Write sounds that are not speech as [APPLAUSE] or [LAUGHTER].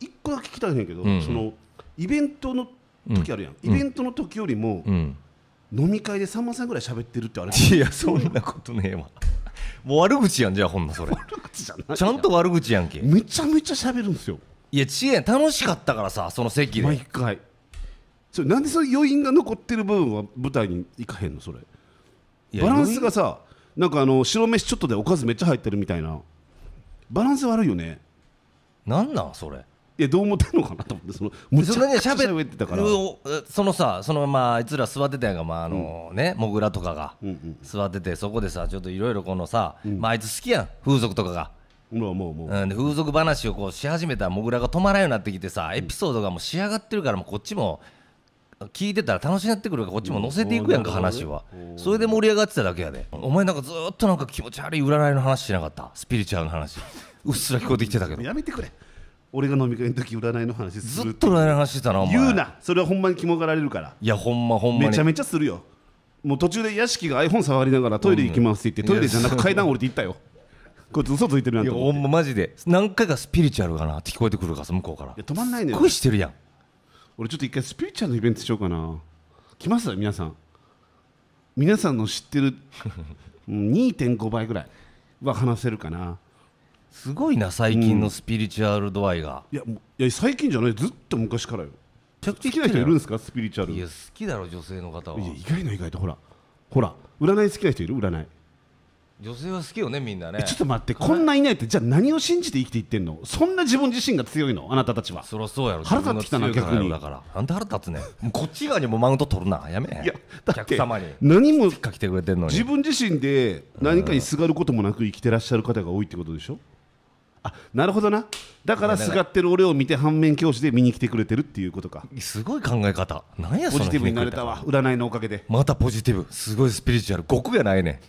一個だけ聞きたいねんけど、うんそのイベントの時あるやん、イベントの時よりも、飲み会でさんまさんぐらい喋ってるってあれいやそんなことねえわもう悪口やんじゃあほんなそれ悪口じゃないちゃんと悪口やんけめちゃめちゃ喋るんですよいや違恵。楽しかったからさその席で毎回それなんでその余韻が残ってる部分は舞台に行かへんのそれバランスがさなんかあの白飯ちょっとでおかずめっちゃ入ってるみたいなバランス悪いよねなんなんそれえどう思ってんのかなと思ってそのむちゃくちゃ喋ってたからそのさそのまああいつら座ってたやんかまああのね、もぐらとかが座っててそこでさちょっといろいろこのさ、まああいつ好きやん風俗とかが。風俗話をこうし始めたらもぐらが止まらんようになってきてさエピソードがもう仕上がってるからもうこっちも聞いてたら楽しくなってくるからこっちも載せていくやんか話はそれで盛り上がってただけやでお前なんかずっとなんか気持ち悪い占いの話しなかったスピリチュアルの話うっすら聞こえてきてたけどやめてくれ俺が飲み会の時占いの話するずっと占いの話してたなお前言うなそれはほんまに肝がられるからいやほんまほんまめちゃめちゃするよもう途中で屋敷が iPhone 触りながらトイレ行きますって言って、トイレじゃなく階段降りて行ったよこいつ嘘ついてるやんとほんまマジで何回かスピリチュアルかなって聞こえてくるから向こうからいや止まんないの恋してるやん俺ちょっと一回スピリチュアルのイベントしようかな来ます皆さん皆さんの知ってる2.5 [LAUGHS] 倍ぐらいは話せるかなすごいな最近のスピリチュアル度合いが、いやもういや最近じゃないずっと昔からよ好きな人いるんですかスピリチュアルいや好きだろ女性の方はいや意外の意外とほらほら占い好きな人いる占い女性は好きよねみんなねちょっと待ってこんないないってじゃあ何を信じて生きていってんのそんな自分自身が強いのあなたたちはそりゃそうやろ腹立ってきたな逆にだからん腹立つねもうこっち側にもマウント取るなやめいやだって客様に何もかきてくれてんのに自分自身で何かにすがることもなく生きてらっしゃる方が多いってことでしょ、うんあなるほどなだからすがってる俺を見て反面教師で見に来てくれてるっていうことかすごい考え方なやポジティブになれたわ占いのおかげでまたポジティブすごいスピリチュアル極やないね